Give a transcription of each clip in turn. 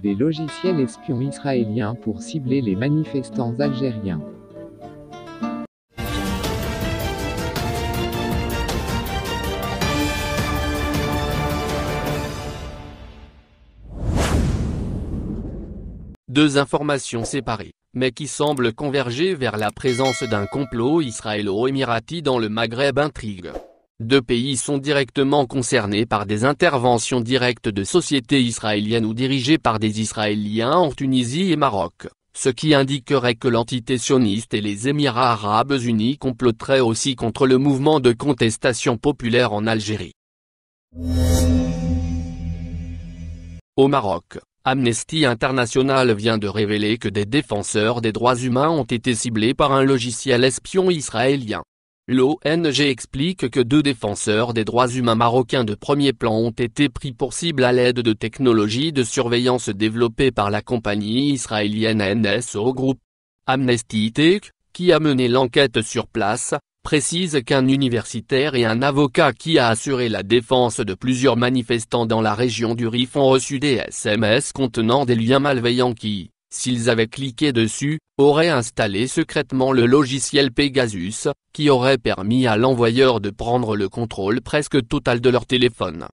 des logiciels espions israéliens pour cibler les manifestants algériens. Deux informations séparées, mais qui semblent converger vers la présence d'un complot israélo-émirati dans le Maghreb intrigue. Deux pays sont directement concernés par des interventions directes de sociétés israéliennes ou dirigées par des Israéliens en Tunisie et Maroc, ce qui indiquerait que l'entité sioniste et les Émirats arabes unis comploteraient aussi contre le mouvement de contestation populaire en Algérie. Au Maroc, Amnesty International vient de révéler que des défenseurs des droits humains ont été ciblés par un logiciel espion israélien. L'ONG explique que deux défenseurs des droits humains marocains de premier plan ont été pris pour cible à l'aide de technologies de surveillance développées par la compagnie israélienne NSO Group. Amnesty Tech, qui a mené l'enquête sur place, précise qu'un universitaire et un avocat qui a assuré la défense de plusieurs manifestants dans la région du Rif ont reçu des SMS contenant des liens malveillants qui, s'ils avaient cliqué dessus, auraient installé secrètement le logiciel Pegasus, qui aurait permis à l'envoyeur de prendre le contrôle presque total de leur téléphone.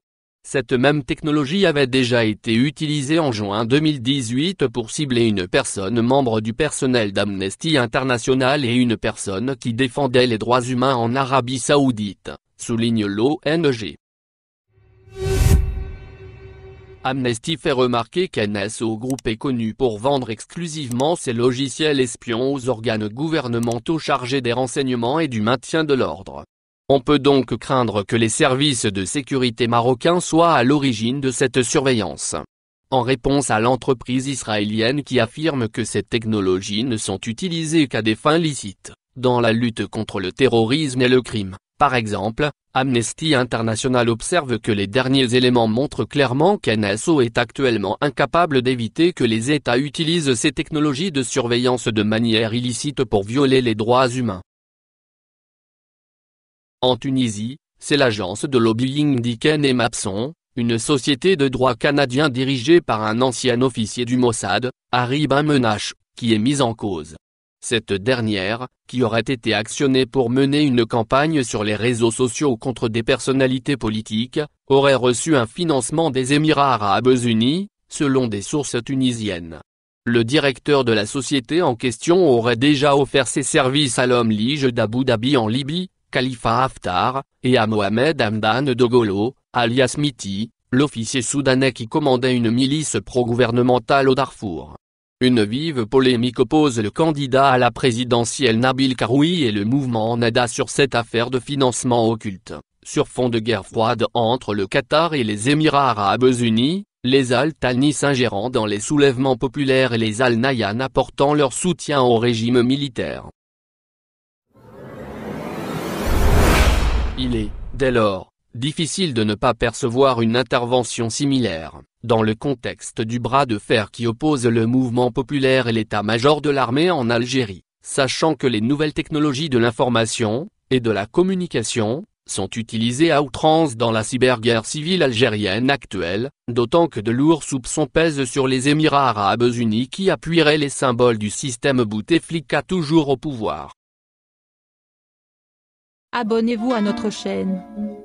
Cette même technologie avait déjà été utilisée en juin 2018 pour cibler une personne membre du personnel d'Amnesty International et une personne qui défendait les droits humains en Arabie Saoudite, souligne l'ONG. Amnesty fait remarquer qu'NSO groupe est connu pour vendre exclusivement ses logiciels espions aux organes gouvernementaux chargés des renseignements et du maintien de l'ordre. On peut donc craindre que les services de sécurité marocains soient à l'origine de cette surveillance. En réponse à l'entreprise israélienne qui affirme que ces technologies ne sont utilisées qu'à des fins licites, dans la lutte contre le terrorisme et le crime, par exemple, Amnesty International observe que les derniers éléments montrent clairement qu'NSO est actuellement incapable d'éviter que les États utilisent ces technologies de surveillance de manière illicite pour violer les droits humains. En Tunisie, c'est l'agence de lobbying Diken et Mapson, une société de droit canadien dirigée par un ancien officier du Mossad, Harry Menach, qui est mise en cause. Cette dernière, qui aurait été actionnée pour mener une campagne sur les réseaux sociaux contre des personnalités politiques, aurait reçu un financement des Émirats arabes unis, selon des sources tunisiennes. Le directeur de la société en question aurait déjà offert ses services à l'homme lige d'Abu Dhabi en Libye, Khalifa Haftar, et à Mohamed Hamdan Dogolo, alias Miti, l'officier soudanais qui commandait une milice pro-gouvernementale au Darfour. Une vive polémique oppose le candidat à la présidentielle Nabil Karoui et le mouvement Nada sur cette affaire de financement occulte, sur fond de guerre froide entre le Qatar et les Émirats Arabes Unis, les Al-Thani s'ingérant dans les soulèvements populaires et les Al-Nayan apportant leur soutien au régime militaire. Il est, dès lors, Difficile de ne pas percevoir une intervention similaire, dans le contexte du bras de fer qui oppose le mouvement populaire et l'état-major de l'armée en Algérie, sachant que les nouvelles technologies de l'information, et de la communication, sont utilisées à outrance dans la cyberguerre civile algérienne actuelle, d'autant que de lourds soupçons pèsent sur les Émirats arabes unis qui appuieraient les symboles du système Bouteflika toujours au pouvoir. Abonnez-vous à notre chaîne.